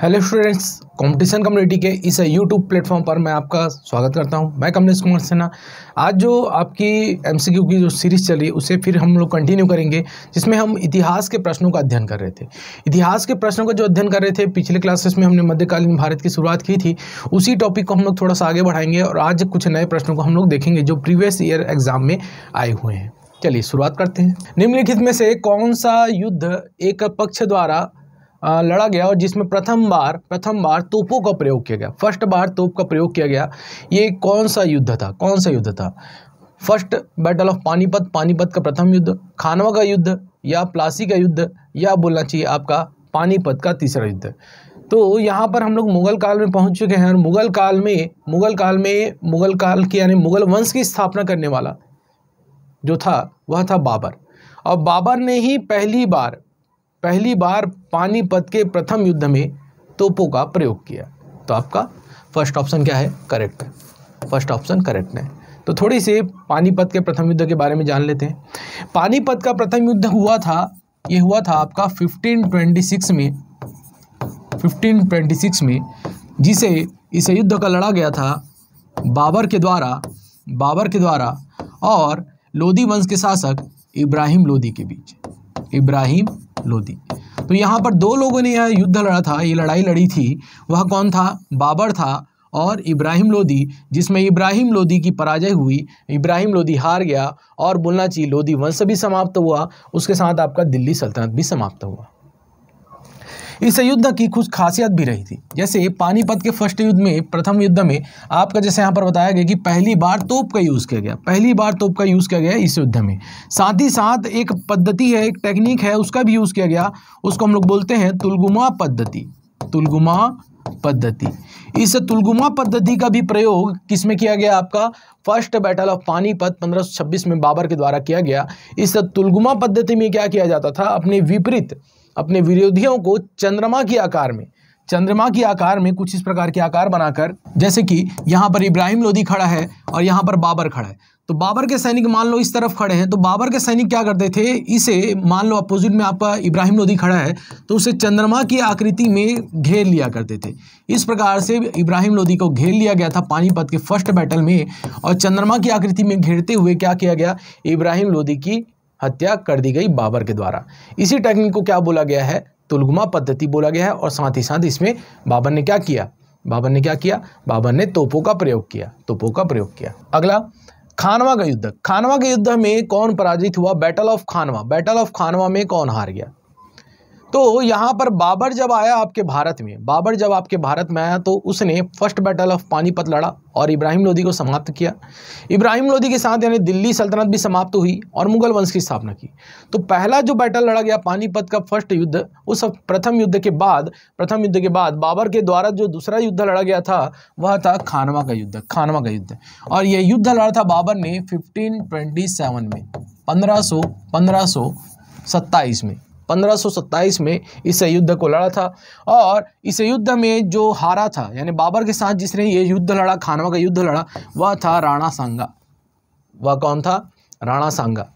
hello students competition community के इस YouTube platform पर मैं आपका स्वागत करता हूं मैं कमलेश कुमार सिन्हा आज जो आपकी एमसीक्यू की जो सीरीज़ चल रही है उसे फिर हम लोग कंटिन्यू करेंगे जिसमें हम इतिहास के प्रश्नों का अध्ययन कर रहे थे इतिहास के प्रश्नों का जो अध्ययन कर रहे थे पिछले क्लासेस में हमने मध्यकालीन भारत की शुरुआत की थी उसी टॉपिक को हम लोग थोड़ा सा आगे बढ़ाएंगे और आज कुछ नए प्रश्नों को हम लोग देखेंगे जो प्रीवियस ईयर एग्जाम में आए हुए हैं चलिए शुरुआत करते हैं निम्नलिखित में से कौन सा युद्ध एक पक्ष द्वारा लड़ा गया और जिसमें प्रथम बार प्रथम बार तोपों का प्रयोग किया गया फर्स्ट बार तोप का प्रयोग किया गया ये कौन सा युद्ध था कौन सा युद्ध था first battle of Panipat Panipat का प्रथम युद्ध खानवा का युद्ध या प्लासी का युद्ध या बोलना चाहिए आपका पानीपत का तीसरा युद्ध तो यहाँ पर हम लोग मुगल काल में पहुँच चुके हैं और मुगल काल में मुगल काल में मुगल काल की यानी मुगल वंश की स्थापना करने वाला जो था वह था बाबर और बाबर ने ही पहली बार पहली बार पानीपत के प्रथम युद्ध में तोपों का प्रयोग किया तो आपका फर्स्ट ऑप्शन क्या है करेक्ट है फर्स्ट ऑप्शन करेक्ट है तो थोड़ी सी पानीपत के प्रथम युद्ध के बारे में जान लेते हैं पानीपत का प्रथम युद्ध हुआ था ये हुआ था आपका 1526 में 1526 में जिसे इस युद्ध का लड़ा गया था बाबर के द्वारा बाबर के द्वारा और लोधी वंश के शासक इब्राहिम लोधी के बीच इब्राहिम लोदी तो यहाँ पर दो लोगों ने यह युद्ध लड़ा था ये लड़ाई लड़ी थी वह कौन था बाबर था और इब्राहिम लोदी जिसमें इब्राहिम लोदी की पराजय हुई इब्राहिम लोदी हार गया और बोलना चाहिए लोदी वंश भी समाप्त हुआ उसके साथ आपका दिल्ली सल्तनत भी समाप्त हुआ इस युद्ध की कुछ खासियत भी रही थी जैसे पानीपत के फर्स्ट युद्ध में प्रथम युद्ध में आपका जैसे यहाँ पर बताया गया कि पहली बार तोप का यूज़ किया गया पहली बार तोप का यूज़ किया गया इस युद्ध में साथ ही साथ एक पद्धति है एक टेक्निक है उसका भी यूज़ किया गया उसको हम लोग बोलते हैं तुलगुमा पद्धति तुलगुमा पद्धति इस तुलगुमा पद्धति का भी प्रयोग किसमें किया गया आपका फर्स्ट बैटल ऑफ पानीपत 1526 में बाबर के द्वारा किया गया इस तुलगुमा पद्धति में क्या किया जाता था अपने विपरीत अपने विरोधियों को चंद्रमा के आकार में चंद्रमा के आकार में कुछ इस प्रकार के आकार बनाकर जैसे कि यहाँ पर इब्राहिम लोधी खड़ा है और यहाँ पर बाबर खड़ा है तो बाबर के सैनिक मान लो इस तरफ खड़े हैं तो बाबर के सैनिक क्या करते थे इसे मान लो अपोजिट में आपका इब्राहिम लोधी खड़ा है तो उसे चंद्रमा की आकृति में घेर लिया करते थे इस प्रकार से इब्राहिम लोधी को घेर लिया गया था पानीपत के फर्स्ट बैटल में और चंद्रमा की आकृति में घेरते हुए क्या किया गया इब्राहिम लोधी की हत्या कर दी गई बाबर के द्वारा इसी टेक्निक को क्या बोला गया है तुलगुमा पद्धति बोला गया है और साथ ही साथ इसमें बाबर ने क्या किया बाबर ने क्या किया बाबर ने तोपों का प्रयोग किया तोपों का प्रयोग किया अगला खानवा का युद्ध खानवा के युद्ध में कौन पराजित हुआ battle of Khanwa battle of Khanwa में कौन हार गया तो यहाँ पर बाबर जब आया आपके भारत में बाबर जब आपके भारत में आया तो उसने फर्स्ट बैटल ऑफ पानीपत लड़ा और इब्राहिम लोदी को समाप्त किया इब्राहिम लोदी के साथ यानी दिल्ली सल्तनत भी समाप्त हुई और मुगल वंश की स्थापना की तो पहला जो बैटल लड़ा गया पानीपत का फर्स्ट युद्ध उस प्रथम युद्ध के बाद प्रथम युद्ध के बाद बाबर के द्वारा जो दूसरा युद्ध लड़ा गया था वह था खानवा का युद्ध खानवा का युद्ध और यह युद्ध लड़ा था बाबर ने फिफ्टीन में पंद्रह सौ में 1527 में इस युद्ध को लड़ा था और इस युद्ध में जो हारा था यानी बाबर के साथ जिसने ये युद्ध लड़ा खानवा का युद्ध लड़ा वह था राणा सांगा वह कौन था राणा सांगा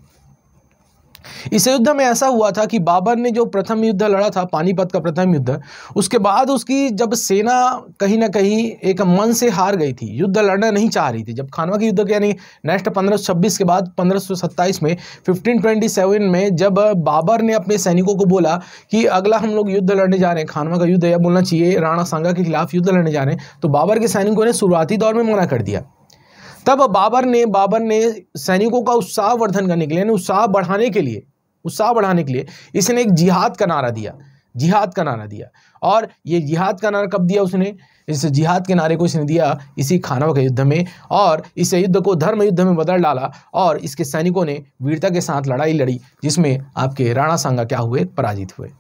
इस युद्ध में ऐसा हुआ था कि बाबर ने जो प्रथम युद्ध लड़ा था पानीपत का प्रथम युद्ध उसके बाद उसकी जब सेना कहीं ना कहीं एक मन से हार गई थी युद्ध लड़ना नहीं चाह रही थी जब खानवा के युद्ध यानी नेक्स्ट छब्बीस के बाद 1527 में सेवन में जब बाबर ने अपने सैनिकों को बोला कि अगला हम लोग युद्ध लड़ने जा रहे हैं खानवा का युद्ध या बोलना चाहिए राणा सांगा के खिलाफ युद्ध लड़ने जा रहे हैं तो बाबर के सैनिकों ने शुरुआती दौर में मना कर दिया तब बाबर ने बाबर ने सैनिकों का उत्साह वर्धन करने के लिए यानी उत्साह बढ़ाने के लिए उत्साह बढ़ाने के लिए इसने एक जिहाद का नारा दिया जिहाद का नारा दिया और ये जिहाद का नारा कब दिया उसने इस जिहाद के नारे को इसने दिया इसी खानवा के युद्ध में और इस युद्ध को धर्म युद्ध में बदल डाला और इसके सैनिकों ने वीरता के साथ लड़ाई लड़ी जिसमें आपके राणा सांगा क्या हुए पराजित हुए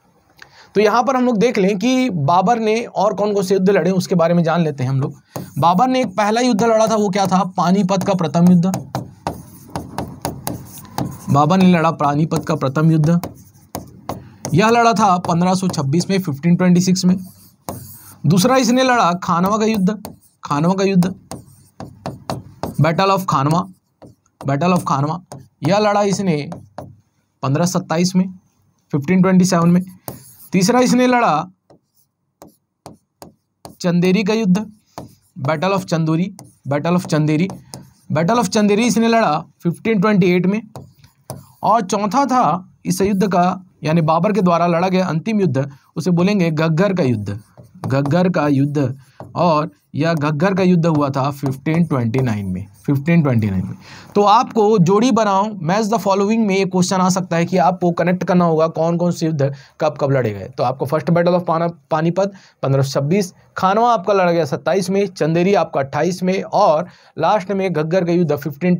तो यहाँ पर हम लोग देख लें कि बाबर ने और कौन कौन से युद्ध लड़े उसके बारे में जान लेते हैं हम लोग बाबर ने एक पहला युद्ध लड़ा था वो क्या था पानीपत का प्रथम युद्ध बाबर ने लड़ा पानीपत का प्रथम युद्ध यह लड़ा था 1526 में 1526 में दूसरा इसने लड़ा खानवा का युद्ध खानवा का युद्ध battle of Khanwa battle of Khanwa यह लड़ा इसने 1527 में 1527 में तीसरा इसने लड़ा चंदेरी का युद्ध battle of Chanduri battle of Chanderi battle of Chanderi इसने लड़ा 1528 में और चौथा था इस युद्ध का यानी बाबर के द्वारा लड़ा गया अंतिम युद्ध उसे बोलेंगे गग्गर का युद्ध गग्गर का युद्ध और यह घग्गर का युद्ध हुआ था 1529 में 1529 में तो आपको जोड़ी बनाओ मैच द फॉलोइंग में एक क्वेश्चन आ सकता है कि आपको कनेक्ट करना होगा कौन कौन से युद्ध कब कब लड़े गए तो आपको फर्स्ट बैटल ऑफ पाना पानीपत पंद्रह खानवा आपका लड़ा गया सत्ताईस में चंदेरी आपका अट्ठाईस में और लास्ट में घग्गर का युद्ध फिफ्टीन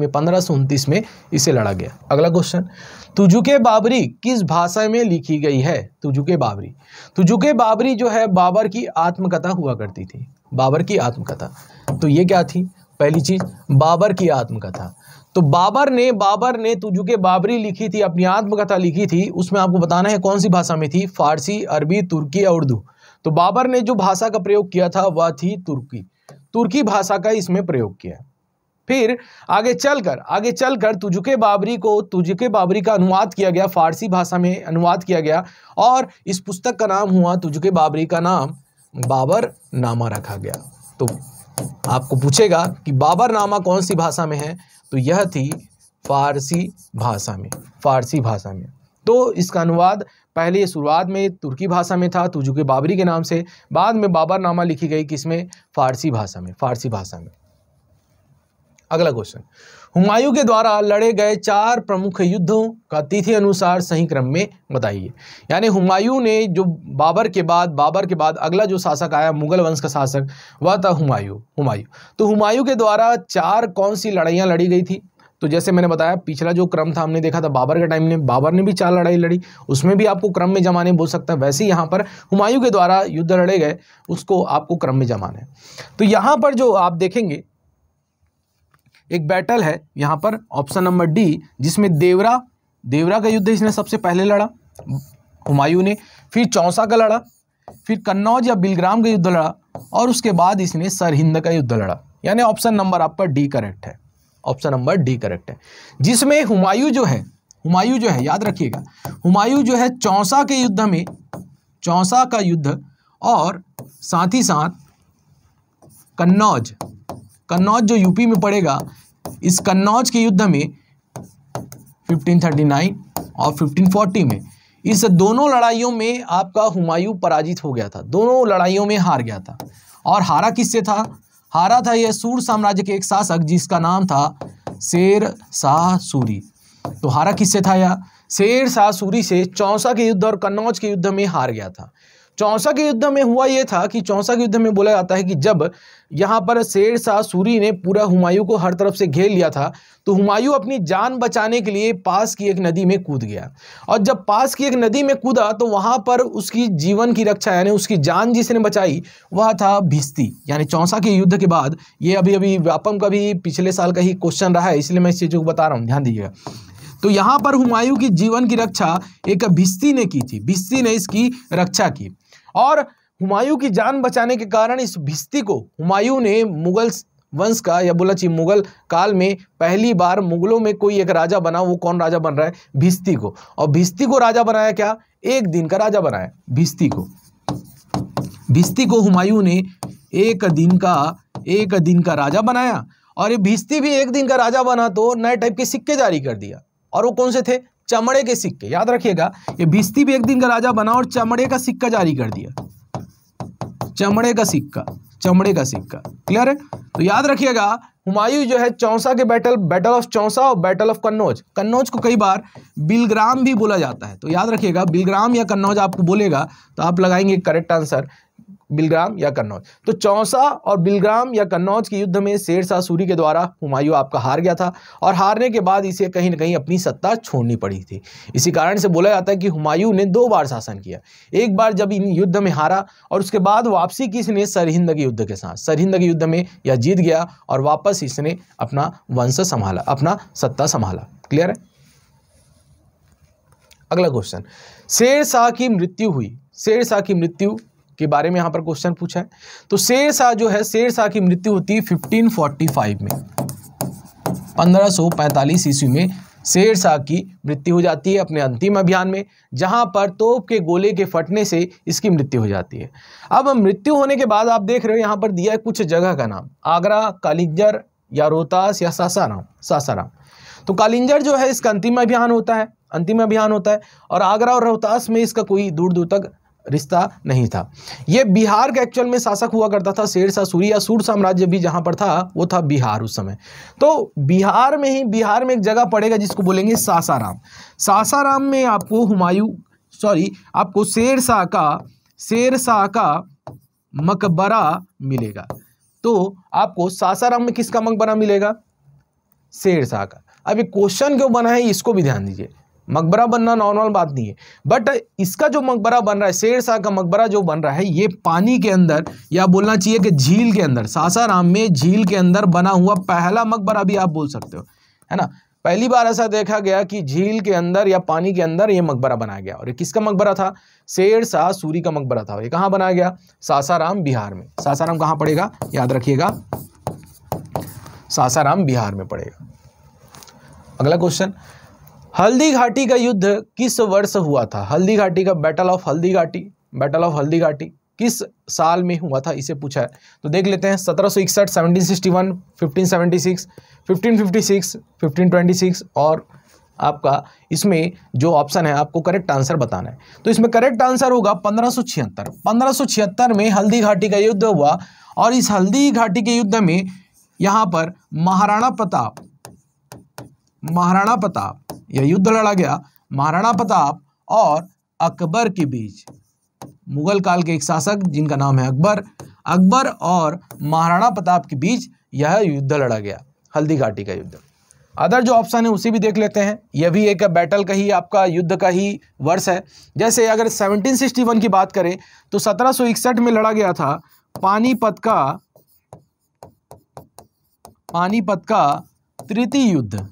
में पंद्रह में इसे लड़ा गया अगला क्वेश्चन तुझुके बाबरी किस भाषा में लिखी गई है तुझुके बाबरी तुझुके बाबरी जो है बाबर की आत्मकथा हुआ करती थी बाबर की आत्मकथा तो ये क्या थी पहली चीज़ बाबर की आत्मकथा तो बाबर ने बाबर ने तुजुक बाबरी लिखी थी अपनी आत्मकथा लिखी थी उसमें आपको बताना है कौन सी भाषा में थी फारसी अरबी तुर्की और उर्दू तो बाबर ने जो भाषा का प्रयोग किया था वह थी तुर्की तुर्की भाषा का इसमें प्रयोग किया फिर आगे चलकर आगे चलकर तुझुके बाबरी को तुजुके बाबरी का अनुवाद किया गया फारसी भाषा में अनुवाद किया गया और इस पुस्तक का नाम हुआ तुझुके बाबरी का नाम बाबर नामा रखा गया तो आपको पूछेगा कि बाबर नामा कौन सी भाषा में है तो यह थी फारसी भाषा में फारसी भाषा में तो इसका अनुवाद पहले शुरुआत में तुर्की भाषा में था तुजुके बाबरी के नाम से बाद में बाबर नामा लिखी गई किसमें फारसी भाषा में फारसी भाषा में अगला क्वेश्चन हुमायूं के द्वारा लड़े गए चार प्रमुख युद्धों का तिथि अनुसार सही क्रम में बताइए यानी हुमायूं ने जो बाबर के बाद बाबर के बाद अगला जो शासक आया मुगल वंश का शासक वह था हुमायूं हुमायूं तो हुमायूं के द्वारा चार कौन सी लड़ाइयाँ लड़ी गई थी तो जैसे मैंने बताया पिछला जो क्रम था हमने देखा था बाबर के टाइम ने बाबर ने भी चार लड़ाई लड़ी उसमें भी आपको क्रम में जमाने बोल सकता है वैसे ही यहाँ पर हुमायूं के द्वारा युद्ध लड़े गए उसको आपको क्रम में जमाने तो यहाँ पर जो आप देखेंगे एक बैटल है यहाँ पर ऑप्शन नंबर डी जिसमें देवरा देवरा का युद्ध इसने सबसे पहले लड़ा हुमायूं ने फिर चौसा का लड़ा फिर कन्नौज या बिलग्राम का युद्ध लड़ा और उसके बाद इसने सरहिंद का युद्ध लड़ा यानी ऑप्शन नंबर आपका डी करेक्ट है ऑप्शन नंबर डी करेक्ट है जिसमें हुमायूं जो है हुमायूं जो है याद रखिएगा हुमायूं जो है चौसा के युद्ध में चौसा का युद्ध और साथ ही साथ कन्नौज कन्नौज जो यूपी में पड़ेगा इस कन्नौज के युद्ध में 1539 और 1540 में इस दोनों लड़ाइयों में आपका हुमायूं पराजित हो गया था दोनों लड़ाइयों में हार गया था और हारा किससे था हारा था यह सूर साम्राज्य के एक शासक जिसका नाम था शेर शाह सूरी तो हारा किससे था यह शेर शाह सूरी से चौसा के युद्ध और कन्नौज के युद्ध में हार गया था चौसा के युद्ध में हुआ यह था कि चौसा के युद्ध में बोला जाता है कि जब यहाँ पर शेर शाह सूरी ने पूरा हुमायूं को हर तरफ से घेर लिया था तो हुमायूं अपनी जान बचाने के लिए पास की एक नदी में कूद गया और जब पास की एक नदी में कूदा तो वहाँ पर उसकी जीवन की रक्षा यानी उसकी जान जिसने बचाई वह था भिस्ती यानी चौसा के युद्ध के बाद ये अभी अभी व्यापम का भी पिछले साल का ही क्वेश्चन रहा है इसलिए मैं इस चीज़ों को बता रहा हूँ ध्यान दीजिएगा तो यहाँ पर हुमायूं की जीवन की रक्षा एक भिस्ती ने की थी भिस्ती ने इसकी रक्षा की और हुमायूं की जान बचाने के कारण इस भिस्ती को हुमायूं ने मुगल वंश का या बोला चाहिए मुगल काल में पहली बार मुगलों में कोई एक राजा बना वो कौन राजा बन रहा है भिस्ती को और भिस्ती को राजा बनाया क्या एक दिन का राजा बनाया भिस्ती को भिस्ती को हुमायूं ने एक दिन का एक दिन का राजा बनाया और ये भिस्ती भी एक दिन का राजा बना तो नए टाइप के सिक्के जारी कर दिया और वो कौन से थे चमड़े के सिक्के याद रखिएगा ये भिस्ती भी एक दिन का राजा बना और चमड़े का सिक्का जारी कर दिया चमड़े का सिक्का चमड़े का सिक्का क्लियर है तो याद रखिएगा हुमायूं जो है चौसा के बैटल बैटल ऑफ चौसा और बैटल ऑफ कन्नौज कन्नौज को कई बार बिलग्राम भी बोला जाता है तो याद रखिएगा बिलग्राम या कन्नौज आपको बोलेगा तो आप लगाएंगे करेक्ट आंसर बिलग्राम या कन्नौज तो चौसा और बिलग्राम या कन्नौज के युद्ध में शेर शाह सूरी के द्वारा हुमायूं आपका हार गया था और हारने के बाद इसे कहीं ना कहीं अपनी सत्ता छोड़नी पड़ी थी इसी कारण से बोला जाता है कि हुमायूं ने दो बार शासन किया एक बार जब इन युद्ध में हारा और उसके बाद वापसी की इसने सरहिंद के युद्ध के साथ सरहिंद के युद्ध में यह जीत गया और वापस इसने अपना वंश संभाला अपना सत्ता संभाला क्लियर है अगला क्वेश्चन शेर शाह की मृत्यु हुई शेर शाह की मृत्यु के बारे में यहाँ पर क्वेश्चन पूछा है तो शेर शाह जो है शेर शाह की मृत्यु होती है 1545 में 1545 ईस्वी में शेर शाह की मृत्यु हो जाती है अपने अंतिम अभियान में जहां पर तोप के गोले के फटने से इसकी मृत्यु हो जाती है अब मृत्यु होने के बाद आप देख रहे हो यहाँ पर दिया है कुछ जगह का नाम आगरा कालिंजर या रोहतास या सासाराम सासाराम तो कालिंजर जो है इसका अंतिम अभियान होता है अंतिम अभियान होता है और आगरा और रोहतास में इसका कोई दूर दूर तक रिश्ता नहीं था ये बिहार के एक्चुअल में शासक हुआ करता था शेरशाह सूरी या सूर साम्राज्य भी जहाँ पर था वो था बिहार उस समय तो बिहार में ही बिहार में एक जगह पड़ेगा जिसको बोलेंगे सासाराम सासाराम में आपको हुमायूं सॉरी आपको शेरशाह का शेरशाह का मकबरा मिलेगा तो आपको सासाराम में किसका मकबरा मिलेगा शेरशाह का अब ये क्वेश्चन क्यों बना है इसको भी ध्यान दीजिए मकबरा बनना नॉर्मल बात नहीं है बट इसका जो मकबरा बन रहा है शेर शाह का मकबरा जो बन रहा है ये पानी के अंदर या बोलना चाहिए कि झील के अंदर सासाराम में झील के अंदर बना हुआ पहला मकबरा भी आप बोल सकते हो है ना पहली बार ऐसा देखा गया कि झील के अंदर या पानी के अंदर ये मकबरा बनाया गया और ये किसका मकबरा था शेर शाह सूरी का मकबरा था ये कहाँ बनाया गया सासाराम बिहार में सासाराम कहाँ पड़ेगा याद रखिएगा सासाराम बिहार में पड़ेगा अगला क्वेश्चन हल्दी घाटी का युद्ध किस वर्ष हुआ था हल्दी घाटी का बैटल ऑफ हल्दी घाटी बैटल ऑफ हल्दी घाटी किस साल में हुआ था इसे पूछा है तो देख लेते हैं सत्रह सौ इकसठ seventeen sixty one fifteen seventy six fifteen fifty six fifteen twenty six और आपका इसमें जो ऑप्शन है आपको करेक्ट आंसर बताना है तो इसमें करेक्ट आंसर होगा पंद्रह सौ छिहत्तर पंद्रह सौ छिहत्तर में हल्दी घाटी का युद्ध हुआ और इस हल्दी घाटी के युद्ध में यहाँ पर महाराणा प्रताप महाराणा प्रताप यह युद्ध लड़ा गया महाराणा प्रताप और अकबर के बीच मुगल काल के एक शासक जिनका नाम है अकबर अकबर और महाराणा प्रताप के बीच यह युद्ध लड़ा गया हल्दी घाटी का युद्ध अदर जो ऑप्शन है उसे भी देख लेते हैं यह भी एक बैटल का ही आपका युद्ध का ही वर्ष है जैसे अगर 1761 की बात करें तो 1761 में लड़ा गया था पानीपत का पानीपत का तृतीय युद्ध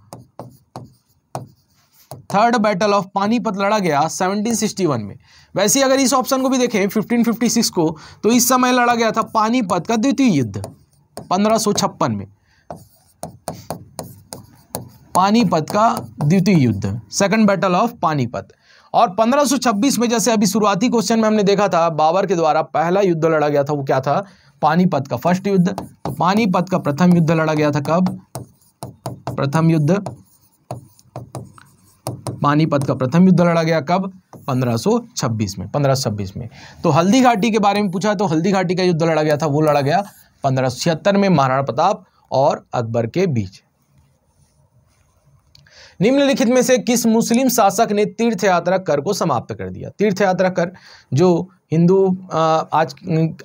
थर्ड बैटल ऑफ पानीपत लड़ा गया 1761 में वैसे अगर इस ऑप्शन को भी देखें 1556 को तो इस समय लड़ा गया था पानीपत का द्वितीय युद्ध पंद्रह में पानीपत का द्वितीय युद्ध सेकंड बैटल ऑफ पानीपत और 1526 में जैसे अभी शुरुआती क्वेश्चन में हमने देखा था बाबर के द्वारा पहला युद्ध लड़ा गया था वो क्या था पानीपत का फर्स्ट युद्ध तो पानीपत का प्रथम युद्ध लड़ा गया था कब प्रथम युद्ध पानीपत का प्रथम युद्ध लड़ा गया कब 1526 में 1526 में तो हल्दी घाटी के बारे में पूछा तो हल्दी घाटी का युद्ध लड़ा गया था वो लड़ा गया पंद्रह में महाराणा प्रताप और अकबर के बीच निम्नलिखित में से किस मुस्लिम शासक ने तीर्थ यात्रा कर को समाप्त कर दिया तीर्थ यात्रा कर जो हिंदू आज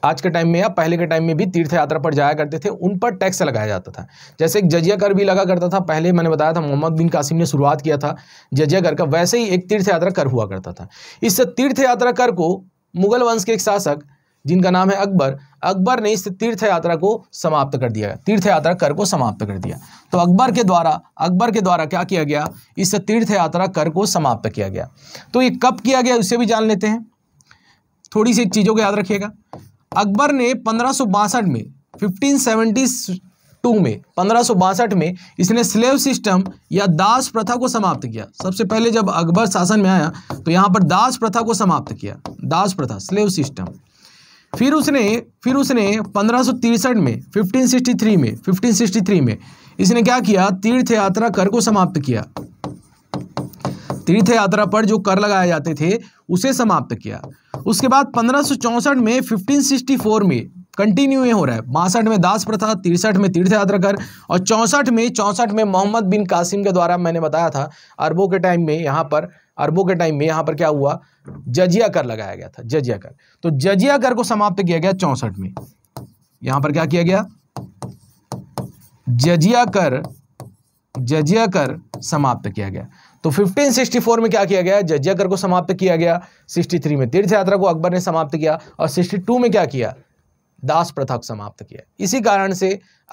आज के टाइम में या पहले के टाइम में भी तीर्थ यात्रा पर जाया करते थे उन पर टैक्स लगाया जाता था जैसे एक जजिया कर भी लगा करता था पहले मैंने बताया था मोहम्मद बिन कासिम ने शुरुआत किया था जजिया कर का वैसे ही एक तीर्थ यात्रा कर हुआ करता था इस तीर्थ यात्रा कर को मुगल वंश के एक शासक जिनका नाम है अकबर अकबर ने इस तीर्थ यात्रा को समाप्त कर दिया तीर्थ यात्रा कर को समाप्त कर दिया तो अकबर के द्वारा अकबर के द्वारा क्या किया गया इस तीर्थ यात्रा कर को समाप्त किया गया तो ये कब किया गया उसे भी जान लेते हैं थोड़ी सी चीज़ों को याद रखिएगा अकबर ने पंद्रह में फिफ्टीन में पंद्रह में इसने स्लेव सिस्टम या दास प्रथा को समाप्त किया सबसे पहले जब अकबर शासन में आया तो यहाँ पर दास प्रथा को समाप्त किया दास प्रथा स्लेव सिस्टम फिर उसने फिर उसने पंद्रह में 1563 में 1563 में इसने क्या किया तीर्थ यात्रा कर को समाप्त किया तीर्थ यात्रा पर जो कर लगाए जाते थे उसे समाप्त किया उसके बाद पंद्रह में 1564 में कंटिन्यू ये हो रहा है बासठ में दास प्रथा तिरसठ में तीर्थ यात्रा कर और चौंसठ में चौंसठ में मोहम्मद बिन कासिम के द्वारा मैंने बताया था अरबों के टाइम में यहाँ पर अरबों के टाइम में यहाँ पर क्या हुआ जजिया कर लगाया गया था जजिया कर तो जजिया कर को समाप्त किया गया चौंसठ में यहाँ पर क्या किया गया जजिया कर जजिया कर समाप्त किया गया तो 1564 में क्या किया गया जजिया कर को समाप्त किया गया 63 में तीर्थ यात्रा को अकबर ने समाप्त किया और 62 में क्या किया दास प्रथा को समाप्त किया इसी कारण से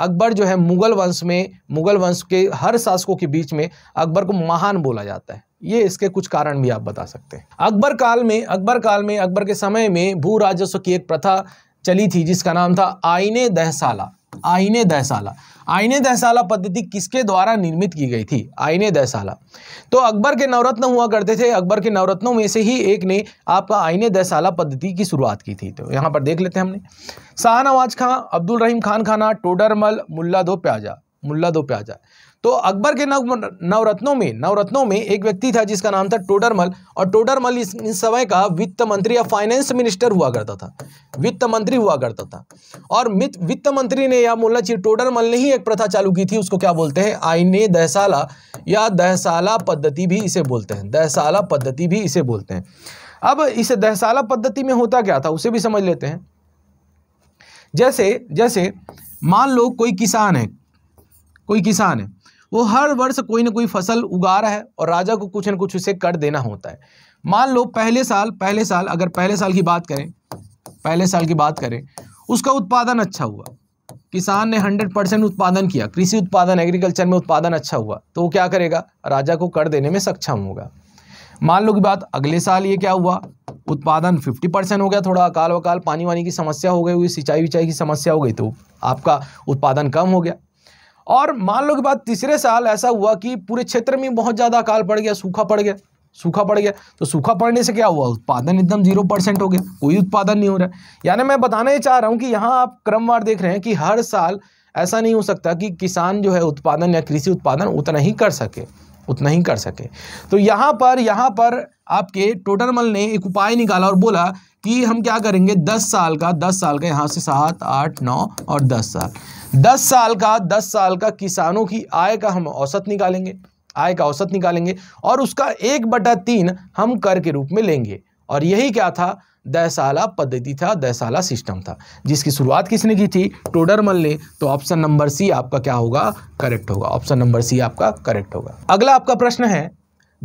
अकबर जो है मुगल वंश में मुगल वंश के हर शासकों के बीच में अकबर को महान बोला जाता है ये इसके कुछ कारण भी आप बता सकते हैं अकबर काल में अकबर काल में अकबर के समय में भू राजस्व की एक प्रथा चली थी जिसका नाम था आईने दहसाला आईने दहशाला आईने दहशाला पद्धति किसके द्वारा निर्मित की गई थी आईने दहशाला तो अकबर के नवरत्न हुआ करते थे अकबर के नवरत्नों में से ही एक ने आपका आईने दहशाला पद्धति की शुरुआत की थी तो यहाँ पर देख लेते हैं हमने शाहनवाज खां अब्दुल रहीम खान खाना टोडरमल मुल्ला दो प्याजा मुल्ला दो प्याजा तो अकबर के नव नवरत्नों में नवरत्नों में एक व्यक्ति था जिसका नाम था टोडरमल और टोडरमल इस, इस समय का वित्त मंत्री या फाइनेंस मिनिस्टर हुआ करता था वित्त मंत्री हुआ करता था और वित्त मंत्री ने या बोलना चाहिए टोडरमल ने ही एक प्रथा चालू की थी उसको क्या बोलते हैं आईने दहसाला या दहसाला पद्धति भी इसे बोलते हैं दहसाला पद्धति भी इसे बोलते हैं अब इस दहसाला पद्धति में होता क्या था उसे भी समझ लेते हैं जैसे जैसे मान लो कोई किसान है कोई किसान है वो हर वर्ष कोई ना कोई फसल उगा रहा है और राजा को कुछ ना कुछ उसे कर देना होता है मान लो पहले साल पहले साल अगर पहले साल की बात करें पहले साल की बात करें उसका उत्पादन अच्छा हुआ किसान ने हंड्रेड परसेंट उत्पादन किया कृषि उत्पादन एग्रीकल्चर में उत्पादन अच्छा हुआ तो वो क्या करेगा राजा को कर देने में सक्षम होगा मान लो की बात अगले साल ये क्या हुआ उत्पादन 50 परसेंट हो गया थोड़ा अकाल वकाल पानी वानी की समस्या हो गई हुई सिंचाई विंचाई की समस्या हो गई तो आपका उत्पादन कम हो गया और मान लो के बाद तीसरे साल ऐसा हुआ कि पूरे क्षेत्र में बहुत ज़्यादा अकाल पड़ गया सूखा पड़ गया सूखा पड़ गया तो सूखा पड़ने से क्या हुआ उत्पादन एकदम जीरो परसेंट हो गया कोई उत्पादन नहीं हो रहा है यानी मैं बताना ही चाह रहा हूँ कि यहाँ आप क्रमवार देख रहे हैं कि हर साल ऐसा नहीं हो सकता कि किसान जो है उत्पादन या कृषि उत्पादन उतना ही कर सके उतना ही कर सके तो यहाँ पर यहाँ पर आपके टोटरमल ने एक उपाय निकाला और बोला कि हम क्या करेंगे दस साल का दस साल का यहाँ से सात आठ नौ और दस साल दस साल का दस साल का किसानों की आय का हम औसत निकालेंगे आय का औसत निकालेंगे और उसका एक बटा तीन हम कर के रूप में लेंगे और यही क्या था दहसाला पद्धति था दहसाला सिस्टम था जिसकी शुरुआत किसने की थी टोडरमल ने तो ऑप्शन नंबर सी आपका क्या होगा करेक्ट होगा ऑप्शन नंबर सी आपका करेक्ट होगा अगला आपका प्रश्न है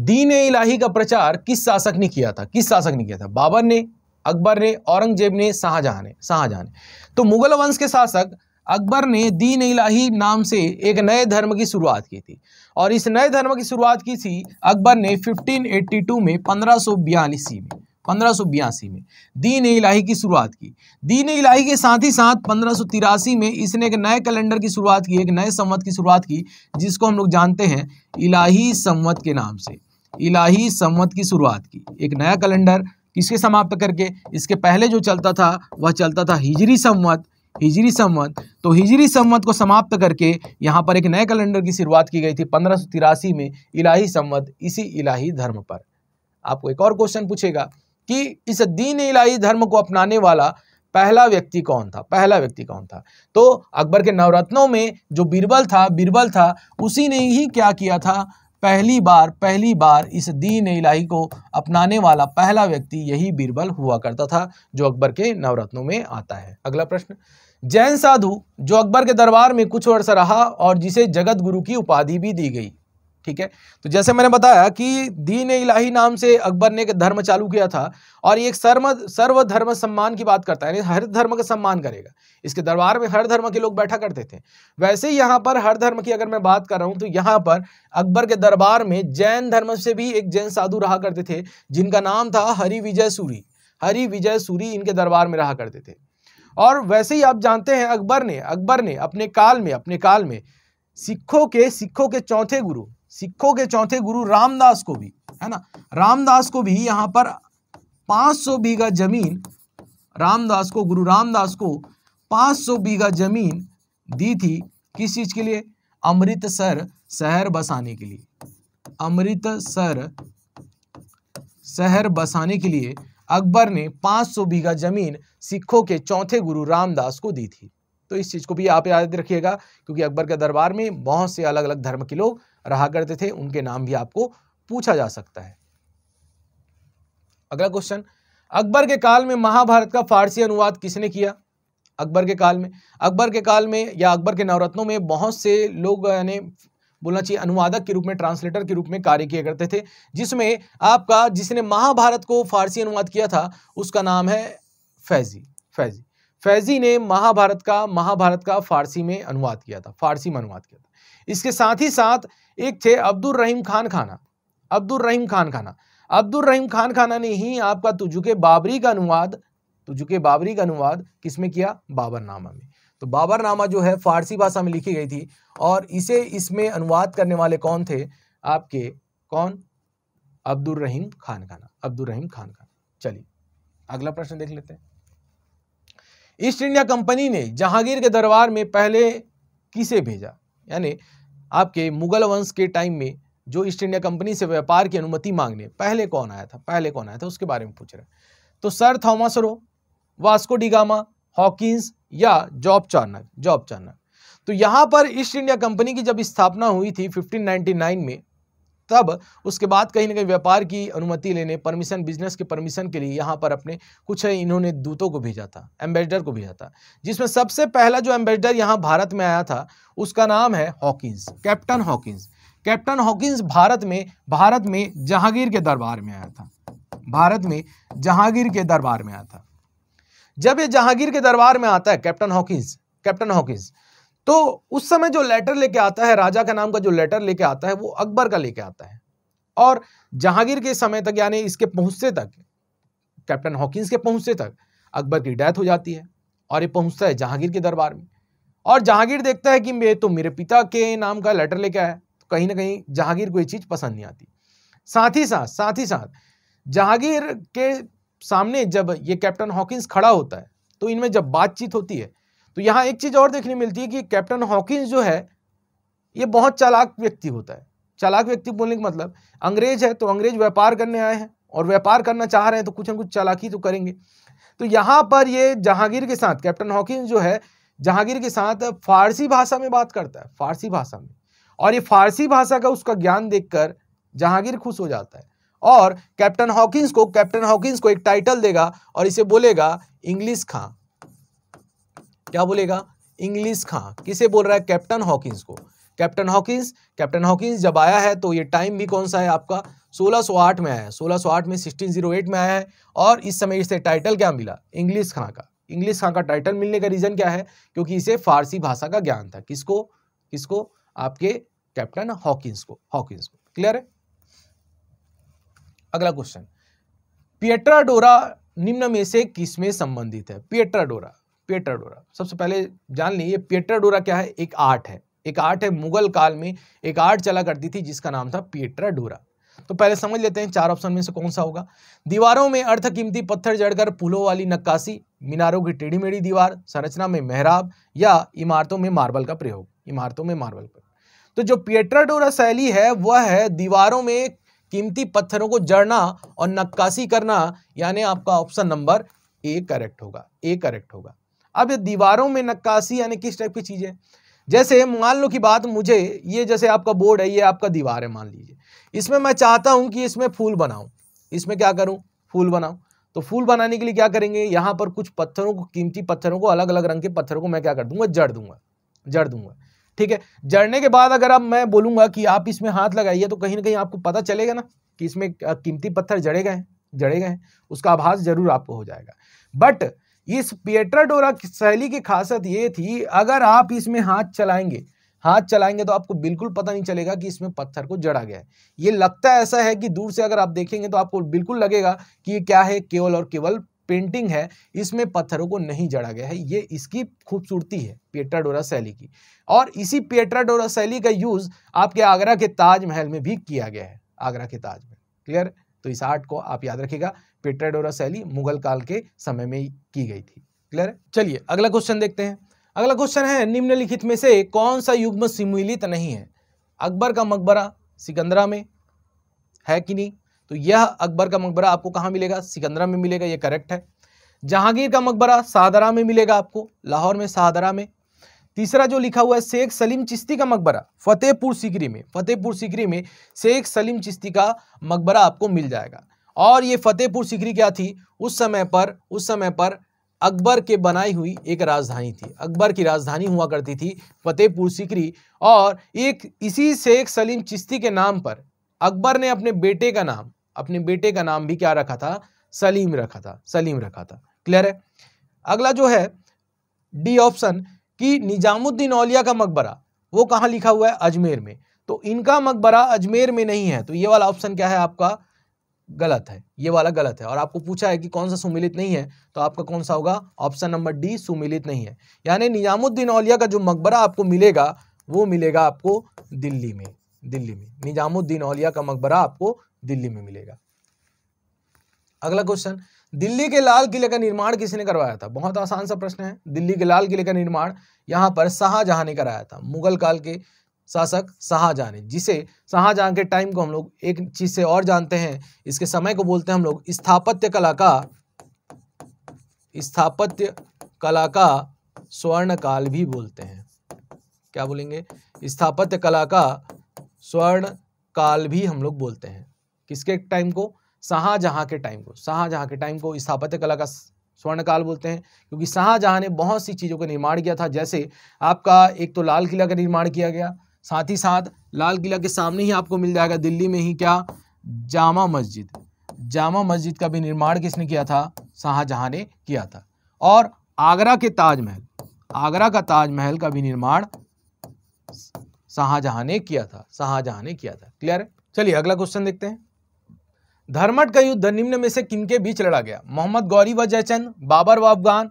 दीन इलाही का प्रचार किस शासक ने किया था किस शासक ने किया था बाबर ने अकबर ने औरंगजेब ने शाहजहां ने शाहजहां ने तो मुगल वंश के शासक अकबर ने दीन इलाही नाम से एक नए धर्म की शुरुआत की थी और इस नए धर्म की शुरुआत की थी अकबर ने 1582 में पंद्रह सौ में पंद्रह में दीन इलाही की शुरुआत की दीन इलाही के साथ ही साथ पंद्रह में इसने एक नए कैलेंडर की शुरुआत की एक नए संवत की शुरुआत की जिसको हम लोग जानते हैं इलाही संवत के नाम से इलाही संवत की शुरुआत की एक नया कैलेंडर किसके समाप्त करके इसके पहले जो चलता था वह चलता था हिजरी संवत हिजरी संवत तो हिजरी संवत को समाप्त करके यहाँ पर एक नए कैलेंडर की शुरुआत की गई थी पंद्रह में इलाही संवत इसी इलाही धर्म पर आपको एक और क्वेश्चन पूछेगा कि इस दीन इलाही धर्म को अपनाने वाला पहला व्यक्ति कौन था पहला व्यक्ति कौन था तो अकबर के नवरत्नों में जो बीरबल था बीरबल था उसी ने ही क्या किया था पहली बार पहली बार इस दीन इलाही को अपनाने वाला पहला व्यक्ति यही बीरबल हुआ करता था जो अकबर के नवरत्नों में आता है अगला प्रश्न जैन साधु जो अकबर के दरबार में कुछ वर्ष रहा और जिसे जगत गुरु की उपाधि भी दी गई ठीक है तो जैसे मैंने बताया कि दीन इलाही नाम से अकबर ने एक धर्म चालू किया था और ये एक सर्व सर्वधर्म सम्मान की बात करता है यानी हर धर्म का सम्मान करेगा इसके दरबार में हर धर्म के लोग बैठा करते थे वैसे ही यहाँ पर हर धर्म की अगर मैं बात कर रहा हूँ तो यहाँ पर अकबर के दरबार में जैन धर्म से भी एक जैन साधु रहा करते थे जिनका नाम था हरि विजय सूरी हरि विजय सूरी इनके दरबार में रहा करते थे और वैसे ही आप जानते हैं अकबर ने अकबर ने अपने काल में अपने काल में सिखों के सिखों के चौथे गुरु सिखों के चौथे गुरु रामदास को भी है ना रामदास को भी यहां पर 500 बीघा जमीन रामदास को गुरु रामदास को 500 बीघा जमीन दी थी किस चीज़ के लिए अमृतसर शहर बसाने के लिए अमृतसर शहर बसाने के लिए अकबर ने 500 बीघा जमीन सिखों के चौथे गुरु रामदास को दी थी तो इस चीज़ को भी आप याद रखिएगा क्योंकि अकबर के दरबार में बहुत से अलग अलग धर्म के लोग रहा करते थे उनके नाम भी आपको पूछा जा सकता है अगला क्वेश्चन अकबर के काल में महाभारत का फारसी अनुवाद किसने किया अकबर के काल में अकबर के काल में या अकबर के नवरत्नों में बहुत से लोग यानी बोलना चाहिए अनुवादक के रूप में ट्रांसलेटर के रूप में कार्य किया करते थे जिसमें आपका जिसने महाभारत को फारसी अनुवाद किया था उसका नाम है फैजी फैजी फैजी ने महाभारत का महाभारत का फारसी में अनुवाद किया था फारसी में अनुवाद किया था इसके साथ ही साथ एक थे अब्दुल रहीम खान खाना अब्दुल रहीम खान खाना अब्दुल रहीम खान खाना ने ही आपका तुझुके बाबरी का अनुवाद तुझुके बाबरी का अनुवाद किसमें में किया बाबरनामा में तो बाबरनामा जो है फारसी भाषा में लिखी गई थी और इसे इसमें अनुवाद करने वाले कौन थे आपके कौन अब्दुल रहीम खान खाना अब्दुल रहीम खान खाना चलिए अगला प्रश्न देख लेते हैं ईस्ट इंडिया कंपनी ने जहांगीर के दरबार में पहले किसे भेजा यानी आपके मुगल वंश के टाइम में जो ईस्ट इंडिया कंपनी से व्यापार की अनुमति मांगने पहले कौन आया था पहले कौन आया था उसके बारे में पूछ रहे तो sir Thomas Roe Vasco da Gama Hawkins या जॉब चार्नर जॉब चार्नर तो यहां पर ईस्ट इंडिया कंपनी की जब स्थापना हुई थी 1599 में तब उसके बाद कहीं ना कहीं व्यापार की अनुमति लेने परमिशन बिजनेस के परमिशन के लिए यहाँ पर अपने कुछ इन्होंने दूतों को भेजा था एम्बेसडर को भेजा था जिसमें सबसे पहला जो एम्बेसडर यहाँ भारत में आया था उसका नाम है Hawkins captain Hawkins captain Hawkins Bharat में भारत में जहांगीर के दरबार में आया था भारत में जहांगीर के दरबार में आया था जब ये जहांगीर के दरबार में आता है कैप्टन हॉकिंस कैप्टन हॉकिंस तो उस समय जो लेटर लेके आता है राजा के नाम का जो लेटर लेके आता है वो अकबर का लेके आता है और जहांगीर के समय तक यानी इसके पहुंचते तक कैप्टन हॉकिंस के पहुंचते तक अकबर की डेथ हो जाती है और ये पहुंचता है जहांगीर के दरबार में और जहांगीर देखता है कि मैं तो मेरे पिता के नाम का लेटर लेके आया तो कहीं ना कहीं जहांगीर को ये चीज़ पसंद नहीं आती साथ ही साथ साथ ही साथ जहांगीर के सामने जब ये कैप्टन हॉकिंस खड़ा होता है तो इनमें जब बातचीत होती है तो यहाँ एक चीज़ और देखने मिलती है कि कैप्टन हॉकिंस जो है ये बहुत चालाक व्यक्ति होता है चालाक व्यक्ति बोलने का मतलब अंग्रेज है तो अंग्रेज व्यापार करने आए हैं और व्यापार करना चाह रहे हैं तो कुछ ना कुछ चालाकी तो करेंगे तो यहाँ पर ये जहांगीर के साथ कैप्टन हॉकिंस जो है जहांगीर के साथ फारसी भाषा में बात करता है फारसी भाषा में और ये फारसी भाषा का उसका ज्ञान देखकर जहांगीर खुश हो जाता है और कैप्टन हॉकिंस को कैप्टन हॉकिंस को एक टाइटल देगा और इसे बोलेगा इंग्लिश खां क्या बोलेगा इंग्लिश खां किसे बोल रहा है कैप्टन हॉकिंस को कैप्टन हॉकिंस कैप्टन हॉकिंस जब आया है तो ये टाइम भी कौन सा है आपका 1608 में आया है 1608 में 1608 में आया है और इस समय इसे टाइटल क्या मिला इंग्लिश खां का इंग्लिश खां का टाइटल मिलने का रीज़न क्या है क्योंकि इसे फारसी भाषा का ज्ञान था किसको किसको आपके कैप्टन हॉकिंस को हॉकिंस को क्लियर है अगला क्वेश्चन पियट्राडोरा निम्न में से किसमें संबंधित है पियट्राडोरा पेटर डोरा सबसे पहले जान लीजिए पेटर डोरा क्या है एक आर्ट है एक आर्ट है मुगल काल में एक आर्ट चला करती थी जिसका नाम था पेटरा डोरा तो पहले समझ लेते हैं चार ऑप्शन में से कौन सा होगा दीवारों में अर्थ कीमती पत्थर जड़कर पुलों वाली नक्काशी मीनारों की टेढ़ी मेढ़ी दीवार संरचना में मेहराब या इमारतों में मार्बल का प्रयोग इमारतों में मार्बल का तो जो पेट्राडोरा शैली है वह है दीवारों में कीमती पत्थरों को जड़ना और नक्काशी करना यानी आपका ऑप्शन नंबर ए करेक्ट होगा ए करेक्ट होगा अब दीवारों में नक्काशी यानी किस टाइप की चीज़ें जैसे मान लो कि बात मुझे ये जैसे आपका बोर्ड है ये आपका दीवार है मान लीजिए इसमें मैं चाहता हूँ कि इसमें फूल बनाऊँ इसमें क्या करूँ फूल बनाऊँ तो फूल बनाने के लिए क्या करेंगे यहाँ पर कुछ पत्थरों को कीमती पत्थरों को अलग अलग रंग के पत्थरों को मैं क्या कर दूंगा जड़ दूंगा जड़ दूंगा ठीक है जड़ने के बाद अगर आप मैं बोलूंगा कि आप इसमें हाथ लगाइए तो कहीं ना कहीं आपको पता चलेगा ना कि इसमें कीमती पत्थर जड़े गए जड़े गए उसका आभास जरूर आपको हो जाएगा बट इस पिएट्राडोरा शैली की खासियत ये थी अगर आप इसमें हाथ चलाएंगे हाथ चलाएंगे तो आपको बिल्कुल पता नहीं चलेगा कि इसमें पत्थर को जड़ा गया है ये लगता ऐसा है कि दूर से अगर आप देखेंगे तो आपको बिल्कुल लगेगा कि ये क्या है केवल और केवल पेंटिंग है इसमें पत्थरों को नहीं जड़ा गया है ये इसकी खूबसूरती है पेट्राडोरा शैली की और इसी पेट्राडोरा शैली का यूज़ आपके आगरा के ताजमहल में भी किया गया है आगरा के ताजमहल क्लियर तो इस आर्ट को आप याद रखेगा पेट्राडोरा शैली मुगल काल के समय में की गई थी क्लियर चलिए अगला क्वेश्चन देखते हैं अगला क्वेश्चन है निम्नलिखित में से कौन सा युग्म सम्मिलित नहीं है अकबर का मकबरा सिकंदरा में है कि नहीं तो यह अकबर का मकबरा आपको कहाँ मिलेगा सिकंदरा में मिलेगा यह करेक्ट है जहांगीर का मकबरा सादरा में मिलेगा आपको लाहौर में सादरा में तीसरा जो लिखा हुआ है शेख सलीम चिश्ती का मकबरा फतेहपुर सिकरी में फतेहपुर सिकरी में शेख सलीम चिश्ती का मकबरा आपको मिल जाएगा और ये फतेहपुर सिकरी क्या थी उस समय पर उस समय पर अकबर के बनाई हुई एक राजधानी थी अकबर की राजधानी हुआ करती थी फतेहपुर सिकरी और एक इसी शेख सलीम चिश्ती के नाम पर अकबर ने अपने बेटे का नाम अपने बेटे का नाम भी क्या रखा था सलीम रखा था सलीम रखा था क्लियर है अगला जो है डी ऑप्शन कि निजामुद्दीन औलिया का मकबरा वो कहाँ लिखा हुआ है अजमेर में तो इनका मकबरा अजमेर में नहीं है तो ये वाला ऑप्शन क्या है आपका गलत है ये वाला गलत है और आपको पूछा है कि कौन सा सुमिलित नहीं है तो आपका कौन सा होगा ऑप्शन नंबर डी सुमिलित नहीं है यानी निजामुद्दीन औलिया का जो मकबरा आपको मिलेगा वो मिलेगा आपको दिल्ली में दिल्ली में निजामुद्दीन औलिया का मकबरा आपको दिल्ली में मिलेगा अगला क्वेश्चन दिल्ली के लाल किले का निर्माण किसने करवाया था बहुत आसान सा प्रश्न है दिल्ली के लाल किले का निर्माण यहाँ पर शाहजहां ने कराया था मुगल काल के शासक शाहजहां ने जिसे शाहजहां के टाइम को हम लोग एक चीज़ से और जानते हैं इसके समय को बोलते हैं हम लोग स्थापत्य कला का स्थापत्य कला का स्वर्ण काल भी बोलते हैं क्या बोलेंगे स्थापत्य कला का स्वर्ण काल भी हम लोग बोलते हैं किसके टाइम को शाहजहां के टाइम को शाहजहां के टाइम को स्थापत्य कला का स्वर्ण काल बोलते हैं क्योंकि शाहजहां ने बहुत सी चीज़ों का निर्माण किया था जैसे आपका एक तो लाल किला का निर्माण किया गया साथ ही साथ लाल किला के सामने ही आपको मिल जाएगा दिल्ली में ही क्या जामा मस्जिद जामा मस्जिद का भी निर्माण किसने किया था शाहजहाँ ने किया था और आगरा के ताजमहल आगरा का ताजमहल का भी निर्माण शाहजहाँ ने किया था शाहजहाँ ने किया था क्लियर है चलिए अगला क्वेश्चन देखते हैं धर्मठ का युद्ध निम्न में से किनके बीच लड़ा गया मोहम्मद गौरी व जयचंद बाबर व अफगान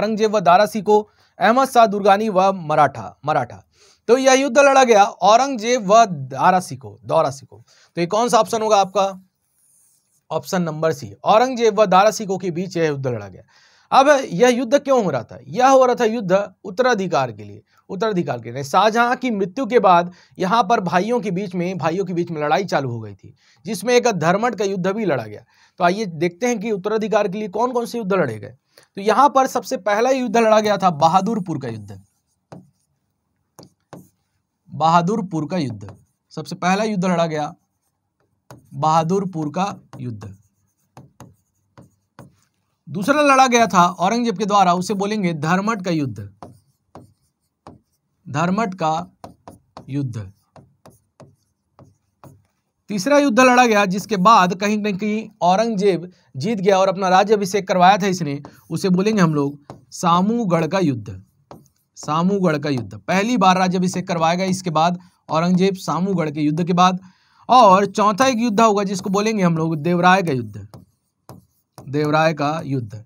औरंगजेब व दारासी को अहमद शाह दुर्गानी व मराठा मराठा तो यह युद्ध लड़ा गया औरंगजेब व दारासी को दौरासी को तो ये कौन सा ऑप्शन होगा आपका ऑप्शन नंबर सी औरंगजेब व दारासिको के बीच यह युद्ध लड़ा गया अब यह युद्ध क्यों हो रहा था यह हो रहा था युद्ध उत्तराधिकार के लिए उत्तराधिकार के लिए शाहजहां की मृत्यु के बाद यहाँ पर भाइयों के बीच में भाइयों के बीच में लड़ाई चालू हो गई थी जिसमें एक धर्मट का युद्ध भी लड़ा गया तो आइए देखते हैं कि उत्तराधिकार के लिए कौन कौन से युद्ध लड़े गए तो यहाँ पर सबसे पहला युद्ध लड़ा गया था बहादुरपुर का युद्ध बहादुरपुर का युद्ध सबसे पहला युद्ध लड़ा गया बहादुरपुर का युद्ध दूसरा लड़ा गया था औरंगजेब के द्वारा उसे बोलेंगे धर्मठ का युद्ध धर्मट का युद्ध तीसरा युद्ध लड़ा गया जिसके बाद कहीं ना कहीं औरंगजेब जीत गया और अपना राज्य अभिषेक करवाया था इसने उसे बोलेंगे हम लोग सामूगढ़ का युद्ध सामूगढ़ का युद्ध पहली बार राज्य अभिषेक करवाएगा इसके बाद औरंगजेब सामूगढ़ के युद्ध के बाद और चौथा एक युद्ध होगा जिसको बोलेंगे हम लोग देवराय का युद्ध देवराय का युद्ध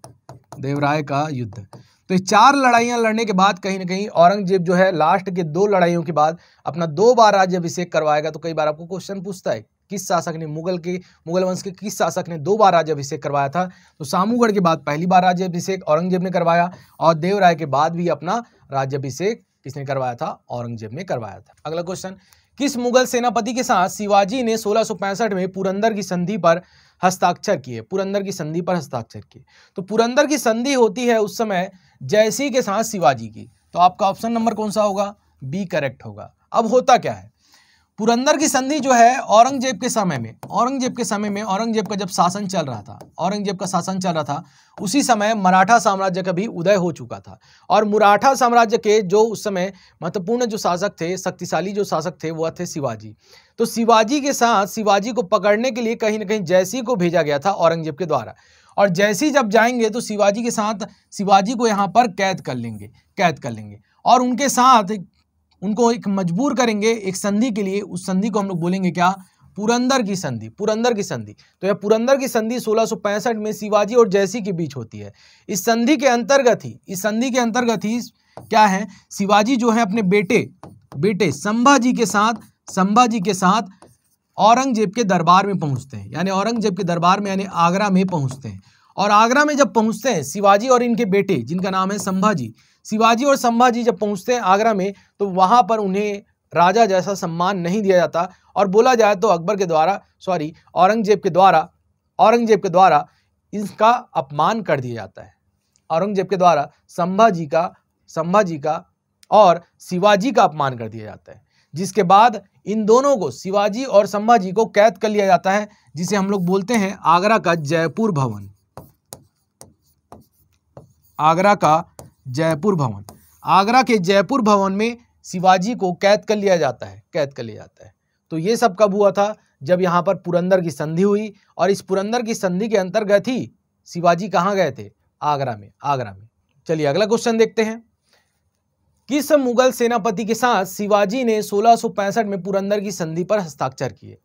देवराय का युद्ध तो चार लड़ाइयां लड़ने के बाद कहीं ना कहीं औरंगजेब जो है लास्ट के दो लड़ाइयों के बाद अपना दो बार राज्य अभिषेक करवाएगा तो कई बार आपको क्वेश्चन पूछता है किस शासक ने मुगल के मुगल वंश के किस शासक ने दो बार राज्यभिषेक करवाया था तो सामूगढ़ के बाद पहली बार राज्यभिषेक औरंगजेब ने करवाया और देवराय के बाद भी अपना राज्यभिषेक किसने करवाया था औरंगजेब ने करवाया था अगला क्वेश्चन किस मुगल सेनापति के साथ शिवाजी ने सोलह में पुरंदर की संधि पर हस्ताक्षर किए पुरंदर की संधि पर हस्ताक्षर किए तो पुरंदर की संधि होती है उस समय जयसी के साथ शिवाजी की तो आपका ऑप्शन नंबर कौन सा होगा बी करेक्ट होगा अब होता क्या है पुरंदर की संधि जो है औरंगजेब के समय में औरंगजेब के समय में औरंगजेब का जब शासन चल रहा था औरंगजेब का शासन चल रहा था उसी समय मराठा साम्राज्य का भी उदय हो चुका था और मराठा साम्राज्य के जो उस समय महत्वपूर्ण जो शासक थे शक्तिशाली जो शासक थे वह थे शिवाजी तो शिवाजी के साथ शिवाजी को पकड़ने के लिए कहीं ना कहीं जैसी को भेजा गया था औरंगजेब के द्वारा और जैसी जब जाएंगे तो शिवाजी के साथ शिवाजी को यहाँ पर कैद कर लेंगे कैद कर लेंगे और उनके साथ उनको एक मजबूर करेंगे एक संधि के लिए उस संधि को हम लोग बोलेंगे क्या पुरंदर की संधि पुरंदर की संधि तो यह पुरंदर की संधि 1665 में शिवाजी और जयसी के बीच होती है इस संधि के अंतर्गत ही इस संधि के अंतर्गत ही क्या है शिवाजी जो है अपने बेटे बेटे संभाजी के साथ संभाजी के साथ औरंगजेब के दरबार में पहुंचते हैं यानी औरंगजेब के दरबार में यानी आगरा में पहुंचते हैं और आगरा में जब पहुंचते हैं शिवाजी और इनके बेटे जिनका नाम है संभाजी शिवाजी और संभाजी जब पहुंचते हैं आगरा में तो वहाँ पर उन्हें राजा जैसा सम्मान नहीं दिया जाता और बोला जाए तो अकबर के द्वारा सॉरी औरंगजेब के द्वारा औरंगजेब के द्वारा इसका अपमान कर दिया जाता है औरंगजेब के द्वारा संभाजी का संभाजी का और शिवाजी का अपमान कर दिया जाता है जिसके बाद इन दोनों को शिवाजी और संभाजी को कैद कर लिया जाता है जिसे हम लोग बोलते हैं आगरा का जयपुर भवन आगरा का जयपुर भवन आगरा के जयपुर भवन में शिवाजी को कैद कर लिया जाता है कैद कर लिया जाता है तो ये सब कब हुआ था जब यहाँ पर पुरंदर की संधि हुई और इस पुरंदर की संधि के अंतर्गत ही शिवाजी कहाँ गए थे आगरा में आगरा में चलिए अगला क्वेश्चन देखते हैं किस मुगल सेनापति के साथ शिवाजी ने 1665 में पुरंदर की संधि पर हस्ताक्षर किए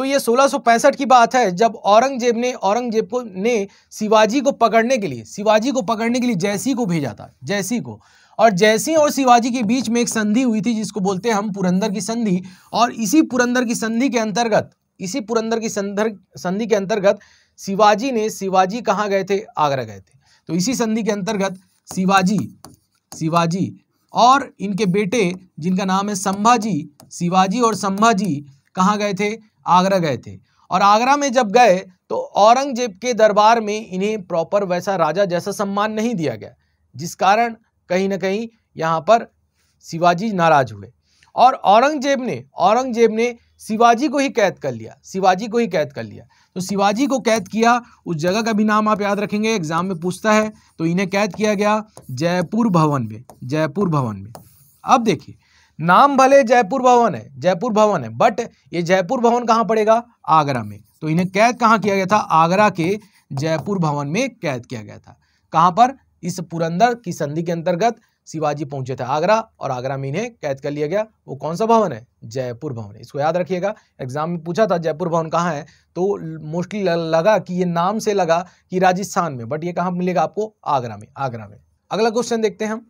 तो ये 1665 की बात है जब औरंगजेब ने औरंगजेब को ने शिवाजी को पकड़ने के लिए शिवाजी को पकड़ने के लिए जयसी को भेजा था जयसी को और जैसी और शिवाजी के बीच में एक संधि हुई थी जिसको बोलते हैं हम पुरंदर की संधि और इसी पुरंदर की संधि के अंतर्गत इसी पुरंदर की संधि के अंतर्गत शिवाजी ने शिवाजी कहाँ गए थे आगरा गए थे तो इसी संधि के अंतर्गत शिवाजी शिवाजी और इनके बेटे जिनका नाम है संभाजी शिवाजी और संभाजी कहाँ गए थे आगरा गए थे और आगरा में जब गए तो औरंगजेब के दरबार में इन्हें प्रॉपर वैसा राजा जैसा सम्मान नहीं दिया गया जिस कारण कहीं ना कहीं यहाँ पर शिवाजी नाराज हुए और औरंगजेब ने औरंगजेब ने शिवाजी को ही कैद कर लिया शिवाजी को ही कैद कर लिया तो शिवाजी को कैद किया उस जगह का भी नाम आप याद रखेंगे एग्जाम में पूछता है तो इन्हें कैद किया गया जयपुर भवन में जयपुर भवन में अब देखिए नाम भले जयपुर भवन है जयपुर भवन है बट ये जयपुर भवन कहाँ पड़ेगा आगरा में तो इन्हें कैद कहाँ किया गया था आगरा के जयपुर भवन में कैद किया गया था कहाँ पर इस पुरंदर की संधि के अंतर्गत शिवाजी पहुंचे थे आगरा और आगरा में इन्हें कैद कर लिया गया वो कौन सा भवन है जयपुर भवन इसको याद रखिएगा एग्जाम में पूछा था जयपुर भवन कहाँ है तो मोस्टली लगा कि ये नाम से लगा कि राजस्थान में बट ये कहाँ मिलेगा आपको आगरा में आगरा में अगला क्वेश्चन देखते हैं हम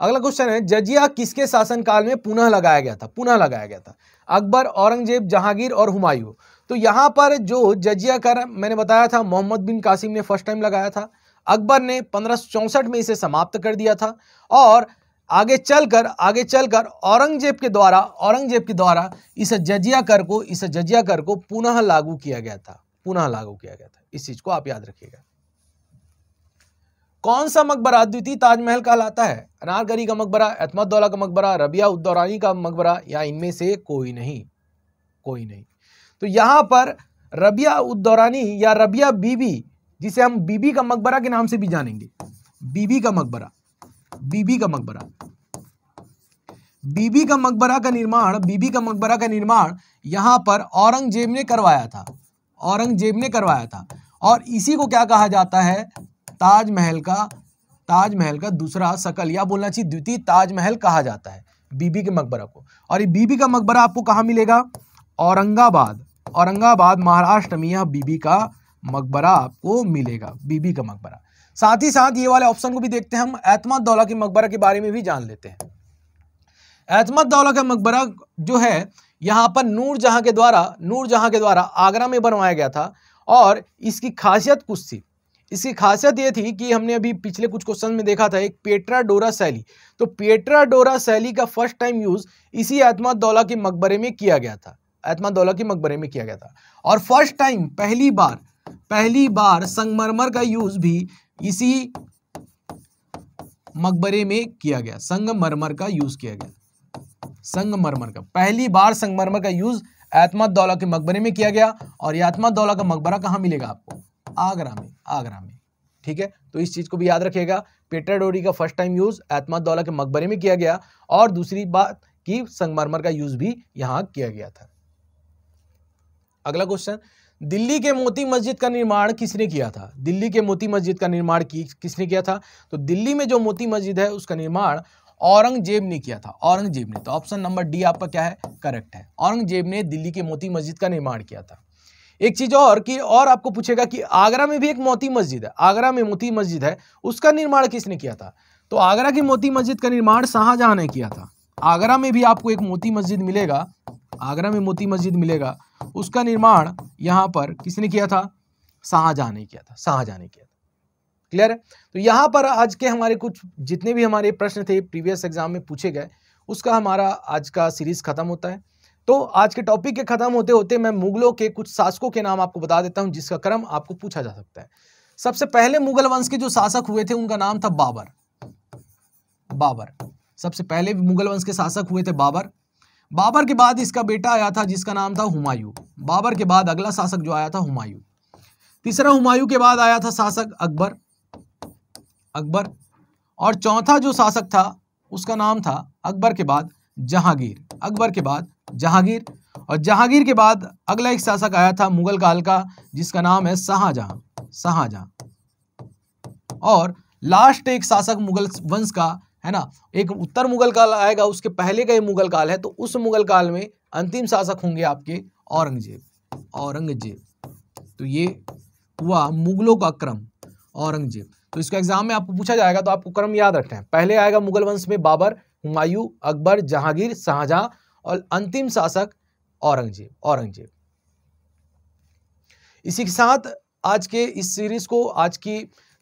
अगला क्वेश्चन है जजिया किसके शासनकाल में पुनः लगाया गया था पुनः लगाया गया था अकबर औरंगजेब जहांगीर और हुमायूं तो यहाँ पर जो जजिया कर मैंने बताया था मोहम्मद बिन कासिम ने फर्स्ट टाइम लगाया था अकबर ने पंद्रह में इसे समाप्त कर दिया था और आगे चलकर आगे चलकर औरंगजेब के द्वारा औरंगजेब के द्वारा इस जजिया कर को इस जजिया कर को पुनः लागू किया गया था पुनः लागू किया गया था इस चीज़ को आप याद रखिएगा कौन सा मकबरा अद्वितीय ताजमहल कहलाता है अनारगरी का मकबरा एतमदौला का मकबरा रबिया उद्दौरानी का मकबरा या इनमें से कोई नहीं कोई नहीं तो यहाँ पर रबिया उद्दौरानी या रबिया बीबी जिसे हम बीबी का मकबरा के नाम से भी जानेंगे बीबी का मकबरा बीबी का मकबरा बीबी का मकबरा का निर्माण बीबी का मकबरा का निर्माण यहाँ पर औरंगजेब ने करवाया था औरंगजेब ने करवाया था और इसी को क्या कहा जाता है ताजमहल का ताजमहल का दूसरा शकल या बोलना चाहिए द्वितीय ताजमहल कहा जाता है बीबी के मकबरा को और ये बीबी का मकबरा आपको कहाँ मिलेगा औरंगाबाद औरंगाबाद महाराष्ट्र में यह बीबी का मकबरा आपको मिलेगा बीबी का मकबरा साथ ही साथ ये वाले ऑप्शन को भी देखते हैं हम एतमद दौला के मकबरा के बारे में भी जान लेते हैं एतमद दौला का मकबरा जो है यहाँ पर नूर जहाँ के द्वारा नूर जहाँ के द्वारा आगरा में बनवाया गया था और इसकी खासियत कुछ थी इसकी खासियत ये थी कि हमने अभी पिछले कुछ क्वेश्चन में देखा था एक पेट्राडोरा शैली तो पेट्राडोरा शैली का फर्स्ट टाइम यूज़ इसी एतमा दौला के मकबरे में किया गया था एतमा दौला के मकबरे में किया गया था और फर्स्ट टाइम पहली बार पहली बार संगमरमर का यूज़ भी इसी मकबरे में किया गया संगमरमर का यूज़ किया गया संगमरमर का पहली बार संगमरमर का यूज़ एतमा दौला के मकबरे में किया गया और यह एतमा दौला का मकबरा कहाँ मिलेगा आपको आगरा में आगरा में ठीक है तो इस चीज़ को भी याद रखिएगा पेटर डोरी का फर्स्ट टाइम यूज़ एतमाद दौला के मकबरे में किया गया और दूसरी बात कि संगमरमर का यूज़ भी यहां किया गया था अगला क्वेश्चन दिल्ली के मोती मस्जिद का निर्माण किसने किया था दिल्ली के मोती मस्जिद का निर्माण की किसने किया था तो दिल्ली में जो मोती मस्जिद है उसका निर्माण औरंगजेब ने किया था औरंगजेब ने तो ऑप्शन नंबर डी आपका क्या है करेक्ट है औरंगजेब ने दिल्ली के मोती मस्जिद का निर्माण किया था एक चीज़ और कि और आपको पूछेगा कि आगरा में भी एक मोती मस्जिद है आगरा में मोती मस्जिद है उसका निर्माण किसने किया था तो आगरा की मोती मस्जिद का निर्माण शाहजहां ने किया था आगरा में भी आपको एक मोती मस्जिद मिलेगा आगरा में मोती मस्जिद मिलेगा उसका निर्माण यहाँ पर किसने किया था शाहजहां ने किया था शाहजहां ने किया था क्लियर है तो यहाँ पर आज के हमारे कुछ जितने भी हमारे प्रश्न थे प्रीवियस एग्जाम में पूछे गए उसका हमारा आज का सीरीज़ ख़त्म होता है तो आज के टॉपिक के खत्म होते होते मैं मुगलों के कुछ शासकों के नाम आपको बता देता हूं जिसका क्रम आपको पूछा जा सकता है सबसे पहले मुगल वंश के जो शासक हुए थे उनका नाम था बाबर बाबर सबसे पहले मुगल वंश के शासक हुए थे बाबर बाबर के बाद इसका बेटा आया था जिसका नाम था हुमायूं बाबर के बाद अगला शासक जो आया था हुमायूं तीसरा हुमायूं के बाद आया था शासक अकबर अकबर और चौथा जो शासक था उसका नाम था अकबर के बाद जहांगीर अकबर के बाद जहांगीर और जहांगीर के बाद अगला एक शासक आया था मुगल काल का जिसका नाम है शाहजहां शाहजहां और लास्ट एक शासक मुगल वंश का है ना एक उत्तर मुगल काल आएगा उसके पहले का ही मुगल काल है तो उस मुगल काल में अंतिम शासक होंगे आपके औरंगजेब औरंगजेब तो ये हुआ मुगलों का क्रम औरंगजेब तो इसको एग्जाम में आपको पूछा जाएगा तो आपको क्रम याद रखना है पहले आएगा मुगल वंश में बाबर हुमायूं अकबर जहांगीर शाहजहां और अंतिम शासक औरंगजेब औरंगजेब इसी के साथ आज के इस सीरीज को आज की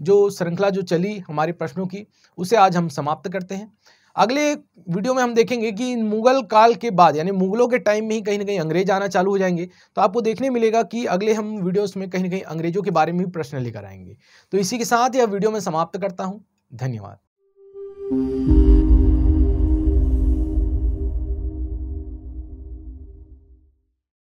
जो श्रृंखला जो चली हमारे प्रश्नों की उसे आज हम समाप्त करते हैं अगले वीडियो में हम देखेंगे कि मुगल काल के बाद यानी मुगलों के टाइम में ही कहीं ना कहीं अंग्रेज आना चालू हो जाएंगे तो आपको देखने मिलेगा कि अगले हम वीडियोस में कहीं ना कहीं अंग्रेजों के बारे में भी प्रश्न लेकर आएंगे तो इसी के साथ यह वीडियो में समाप्त करता हूँ धन्यवाद